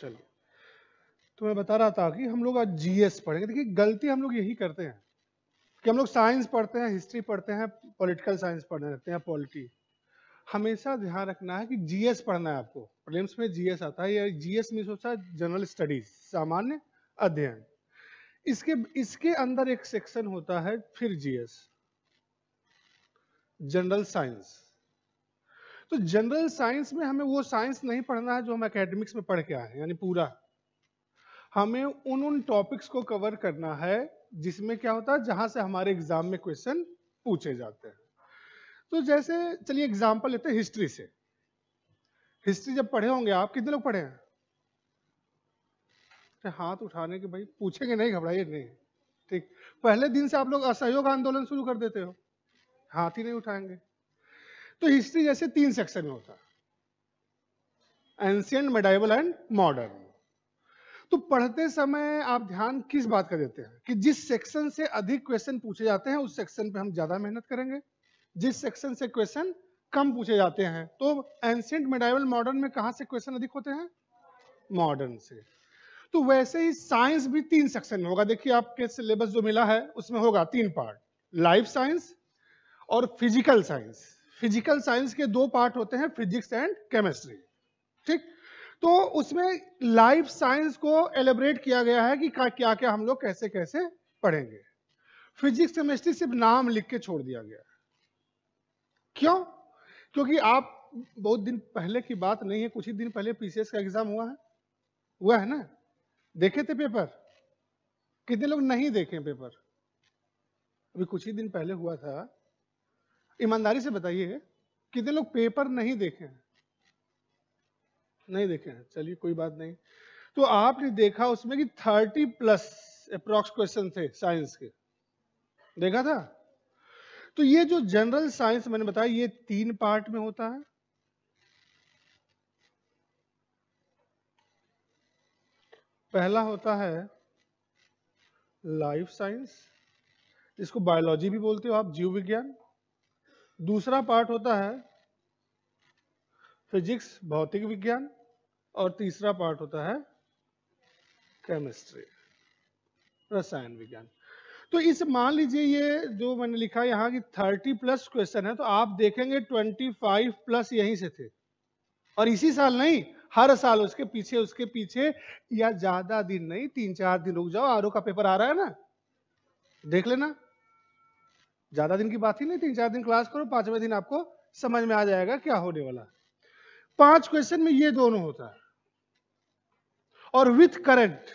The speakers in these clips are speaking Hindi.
चलिए तो मैं बता रहा था कि हम लोग आज जीएस पढ़ेंगे देखिए गलती हम लोग यही करते हैं कि हम लोग साइंस पढ़ते हैं हिस्ट्री पढ़ते हैं पॉलिटिकल साइंस पढ़ने लगते हैं पॉलिटी हमेशा ध्यान रखना है कि जीएस पढ़ना है आपको प्रेम्स में जीएस आता है या जीएस मीन होता है जनरल स्टडीज सामान्य अध्ययन इसके इसके अंदर एक सेक्शन होता है फिर जीएस जनरल साइंस तो जनरल साइंस में हमें वो साइंस नहीं पढ़ना है जो हम एकेडमिक्स में पढ़ के आए हैं यानी पूरा हमें उन उन टॉपिक्स को कवर करना है जिसमें क्या होता है जहां से हमारे एग्जाम में क्वेश्चन पूछे जाते हैं तो जैसे चलिए एग्जाम्पल लेते हैं हिस्ट्री से हिस्ट्री जब पढ़े होंगे आप कितने लोग पढ़े हैं हाथ उठाने के भाई पूछेंगे नहीं घबराइए नहीं ठीक पहले दिन से आप लोग असहयोग आंदोलन शुरू कर देते हो हाथ ही नहीं उठाएंगे तो हिस्ट्री जैसे तीन सेक्शन में होता है एंशियंट मेडाइबल एंड मॉडर्न तो पढ़ते समय आप ध्यान किस बात का देते हैं कि जिस सेक्शन से अधिक क्वेश्चन पूछे जाते हैं उस सेक्शन पे हम ज्यादा मेहनत करेंगे जिस सेक्शन से क्वेश्चन कम पूछे जाते हैं तो एंशियंट मेडाइवल मॉडर्न में कहा से क्वेश्चन अधिक होते हैं मॉडर्न से तो वैसे ही साइंस भी तीन सेक्शन में होगा देखिए आपके सिलेबस जो मिला है उसमें होगा तीन पार्ट लाइफ साइंस और फिजिकल साइंस फिजिकल साइंस के दो पार्ट होते हैं फिजिक्स एंड केमिस्ट्री ठीक तो उसमें लाइफ साइंस को एलेबरेट किया गया है कि क्या क्या हम लोग कैसे कैसे पढ़ेंगे फिजिक्स केमिस्ट्री सिर्फ नाम लिख के छोड़ दिया गया क्यों क्योंकि आप बहुत दिन पहले की बात नहीं है कुछ ही दिन पहले पीसीएस का एग्जाम हुआ है हुआ है ना देखे थे पेपर कितने लोग नहीं देखे पेपर अभी कुछ ही दिन पहले हुआ था ईमानदारी से बताइए कितने लोग पेपर नहीं देखे हैं नहीं देखे हैं चलिए कोई बात नहीं तो आपने देखा उसमें कि थर्टी प्लस अप्रोक्स क्वेश्चन थे साइंस के देखा था तो ये जो जनरल साइंस मैंने बताया ये तीन पार्ट में होता है पहला होता है लाइफ साइंस इसको बायोलॉजी भी बोलते हो आप जीव विज्ञान दूसरा पार्ट होता है फिजिक्स भौतिक विज्ञान और तीसरा पार्ट होता है केमिस्ट्री रसायन विज्ञान तो इस मान लीजिए ये जो मैंने लिखा यहाँ की थर्टी प्लस क्वेश्चन है तो आप देखेंगे ट्वेंटी फाइव प्लस यहीं से थे और इसी साल नहीं हर साल उसके पीछे उसके पीछे या ज्यादा दिन नहीं तीन चार दिन रुक जाओ आरओ का पेपर आ रहा है ना देख लेना ज्यादा दिन की बात ही नहीं तीन चार दिन क्लास करो पांचवें दिन आपको समझ में आ जाएगा क्या होने वाला पांच क्वेश्चन में ये दोनों होता है और विथ करंट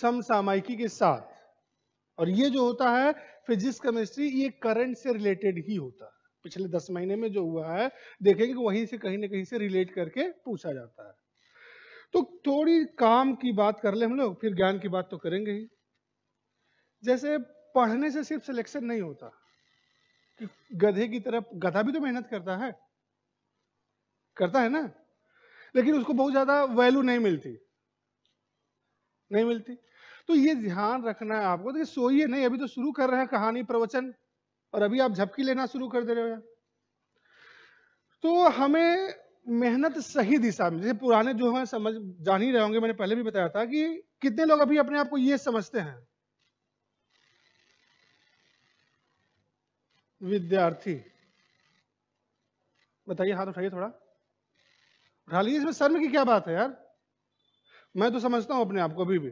समसामयिकी के साथ और ये जो होता है फिजिक्स केमिस्ट्री ये करंट से रिलेटेड ही होता है पिछले दस महीने में जो हुआ है देखेंगे वहीं से कहीं ना कहीं से रिलेट करके पूछा जाता है तो थोड़ी काम की बात कर ले हम लोग फिर ज्ञान की बात तो करेंगे ही जैसे पढ़ने से सिर्फ सिलेक्शन नहीं होता कि गधे की तरफ गधा भी तो मेहनत करता है करता है ना लेकिन उसको बहुत ज्यादा वैल्यू नहीं मिलती नहीं मिलती तो ये ध्यान रखना है आपको देखिए सोइए नहीं अभी तो शुरू कर रहे हैं कहानी प्रवचन और अभी आप झपकी लेना शुरू कर दे रहे हो तो हमें मेहनत सही दिशा में जैसे पुराने जो हैं समझ जान ही रहे होंगे मैंने पहले भी बताया था कि कितने लोग अभी अपने आप को ये समझते हैं विद्यार्थी बताइए हाथ उठाइए थोड़ा उठा लीजिए इसमें शर्म की क्या बात है यार मैं तो समझता हूं अपने आप को अभी भी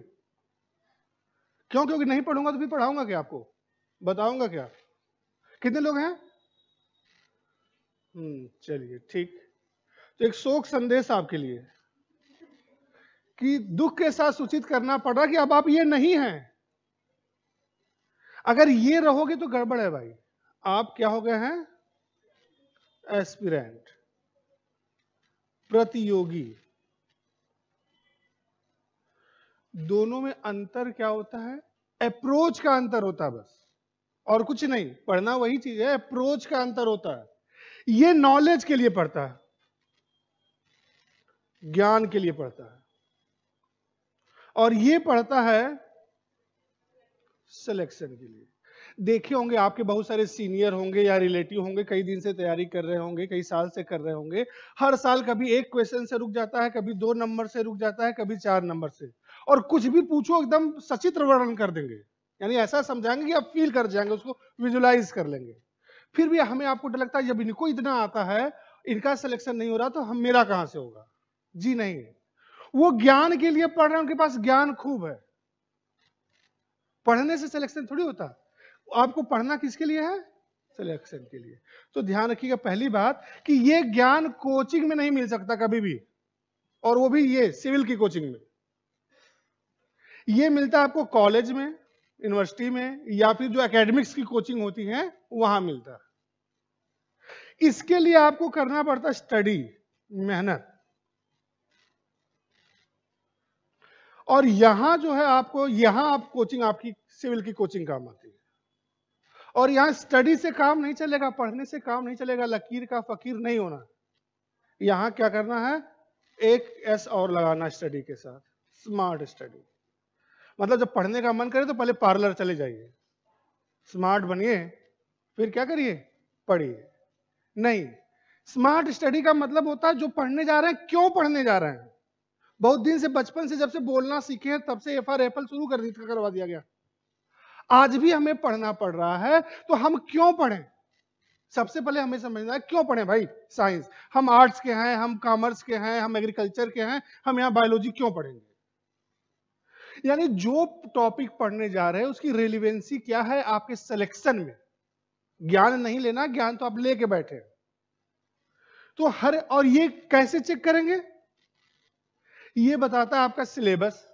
क्यों क्योंकि नहीं पढ़ूंगा तो भी पढ़ाऊंगा क्या आपको बताऊंगा क्या कितने लोग हैं हम्म, चलिए ठीक तो एक शोक संदेश आपके लिए कि दुख के साथ सूचित करना पड़ रहा कि अब आप ये नहीं हैं अगर ये रहोगे तो गड़बड़ है भाई आप क्या हो गए हैं एस्पिरेंट प्रतियोगी दोनों में अंतर क्या होता है अप्रोच का अंतर होता है बस और कुछ नहीं पढ़ना वही चीज है अप्रोच का अंतर होता है ये नॉलेज के लिए पढ़ता है ज्ञान के लिए पढ़ता है और ये पढ़ता है सिलेक्शन के लिए देखे होंगे आपके बहुत सारे सीनियर होंगे या रिलेटिव होंगे कई दिन से तैयारी कर रहे होंगे कई साल से कर रहे होंगे हर साल कभी एक क्वेश्चन से रुक जाता है कभी दो नंबर से रुक जाता है कभी चार नंबर से और कुछ भी पूछो एकदम सचित्र वर्णन कर देंगे यानी ऐसा समझाएंगे कि आप फील कर जाएंगे उसको विजुलाइज कर लेंगे फिर भी हमें आपको डर लगता है जब इनको इतना आता है इनका सिलेक्शन नहीं हो रहा तो हम मेरा कहां से होगा जी नहीं वो ज्ञान के लिए पढ़ रहे हैं उनके पास ज्ञान खूब है पढ़ने से सिलेक्शन थोड़ी होता है आपको पढ़ना किसके लिए है सिलेक्शन के लिए तो ध्यान रखिएगा पहली बात कि ये ज्ञान कोचिंग में नहीं मिल सकता कभी भी और वो भी ये सिविल की कोचिंग में ये मिलता है आपको कॉलेज में यूनिवर्सिटी में या फिर जो एकेडमिक्स की कोचिंग होती है वहां मिलता है इसके लिए आपको करना पड़ता स्टडी मेहनत और यहां जो है आपको यहां आप कोचिंग आपकी सिविल की कोचिंग काम आती है और यहाँ स्टडी से काम नहीं चलेगा पढ़ने से काम नहीं चलेगा लकीर का फकीर नहीं होना यहाँ क्या करना है एक एस और लगाना स्टडी के साथ स्मार्ट स्टडी मतलब जब पढ़ने का मन करे तो पहले पार्लर चले जाइए स्मार्ट बनिए फिर क्या करिए पढ़िए नहीं स्मार्ट स्टडी का मतलब होता है जो पढ़ने जा रहे हैं क्यों पढ़ने जा रहे हैं बहुत दिन से बचपन से जब से बोलना सीखे हैं तब से एफ आर एफल शुरू कर करवा दिया गया आज भी हमें पढ़ना पड़ रहा है तो हम क्यों पढ़ें सबसे पहले हमें समझना है क्यों पढ़े भाई साइंस हम आर्ट्स के हैं हम कॉमर्स के हैं हम एग्रीकल्चर के हैं हम यहाँ बायोलॉजी क्यों पढ़ेंगे यानी जो टॉपिक पढ़ने जा रहे हैं उसकी रेलिवेंसी क्या है आपके सिलेक्शन में ज्ञान नहीं लेना ज्ञान तो आप लेके बैठे हैं तो हर और ये कैसे चेक करेंगे ये बताता है आपका सिलेबस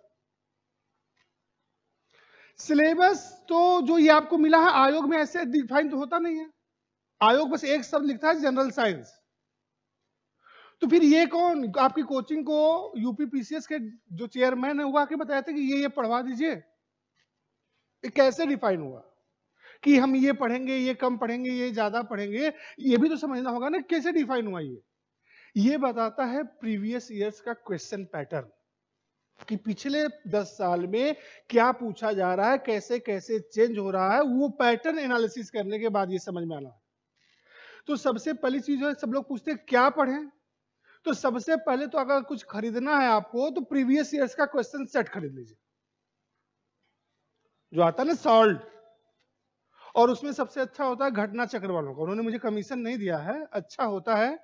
सिलेबस तो जो ये आपको मिला है आयोग में ऐसे डिफाइन तो होता नहीं है आयोग बस एक शब्द लिखता है जनरल साइंस तो फिर ये कौन आपकी कोचिंग को यूपी पीसीएस के जो चेयरमैन है वो आके बताया था कि ये ये पढ़वा दीजिए कैसे डिफाइन हुआ कि हम ये पढ़ेंगे ये कम पढ़ेंगे ये ज्यादा पढ़ेंगे ये भी तो समझना होगा ना कैसे डिफाइन हुआ ये ये बताता है प्रीवियस ईयर्स का क्वेश्चन पैटर्न कि पिछले दस साल में क्या पूछा जा रहा है कैसे कैसे चेंज हो रहा है वो पैटर्न एनालिसिस करने के बाद ये समझ में आना तो सबसे पहली चीज है सब लोग पूछते हैं क्या पढ़े तो सबसे पहले तो अगर कुछ खरीदना है आपको तो प्रीवियस ईयर्स का क्वेश्चन सेट खरीद लीजिए जो आता है ना सॉल्ट और उसमें सबसे अच्छा होता है घटना चक्र वालों का उन्होंने मुझे कमीशन नहीं दिया है अच्छा होता है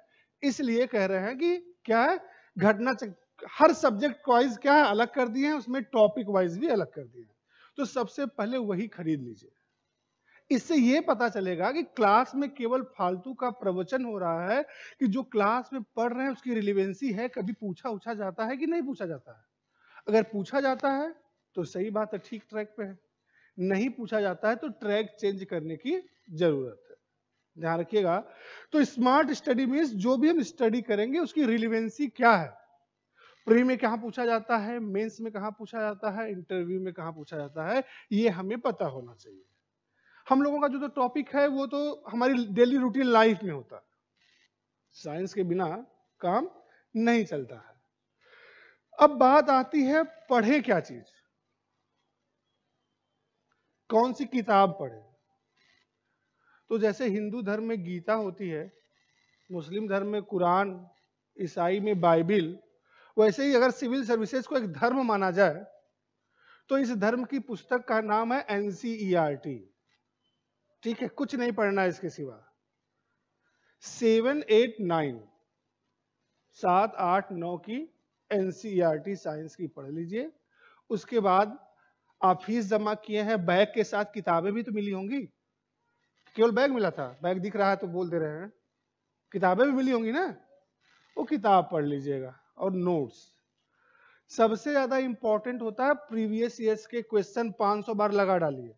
इसलिए कह रहे हैं कि क्या है घटना चक्र हर सब्जेक्ट वाइज क्या है अलग कर दिए हैं उसमें टॉपिक वाइज भी अलग कर दिए हैं तो सबसे पहले वही खरीद लीजिए इससे यह पता चलेगा कि क्लास में केवल फालतू का प्रवचन हो रहा है कि जो क्लास में पढ़ रहे हैं उसकी रिलीवेंसी है कभी पूछा उछा जाता है कि नहीं पूछा जाता है अगर पूछा जाता है तो सही बात है ठीक ट्रैक पे है नहीं पूछा जाता है तो ट्रैक चेंज करने की जरूरत है ध्यान रखिएगा तो स्मार्ट स्टडी मीन्स जो भी हम स्टडी करेंगे उसकी रिलीवेंसी क्या है प्री में कहा पूछा जाता है मेंस में कहा पूछा जाता है इंटरव्यू में कहा पूछा जाता है ये हमें पता होना चाहिए हम लोगों का जो तो टॉपिक है वो तो हमारी डेली रूटीन लाइफ में होता है साइंस के बिना काम नहीं चलता है अब बात आती है पढ़े क्या चीज कौन सी किताब पढ़े तो जैसे हिंदू धर्म में गीता होती है मुस्लिम धर्म में कुरान ईसाई में बाइबिल वैसे ही अगर सिविल सर्विसेज को एक धर्म माना जाए तो इस धर्म की पुस्तक का नाम है एनसीईआरटी e ठीक है कुछ नहीं पढ़ना है इसके सिवा सेवन एट नाइन सात आठ नौ की एनसीईआरटी e साइंस की पढ़ लीजिए उसके बाद आप फीस जमा किए हैं बैग के साथ किताबें भी तो मिली होंगी केवल बैग मिला था बैग दिख रहा है तो बोल दे रहे हैं किताबें भी मिली होंगी ना वो किताब पढ़ लीजिएगा और नोट्स सबसे ज्यादा इंपॉर्टेंट होता है प्रीवियस ईयर्स के क्वेश्चन 500 बार लगा डालिए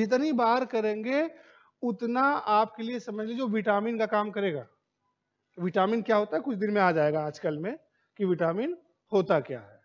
जितनी बार करेंगे उतना आपके लिए समझ लीजिए विटामिन का काम करेगा विटामिन क्या होता है कुछ दिन में आ जाएगा आजकल में कि विटामिन होता क्या है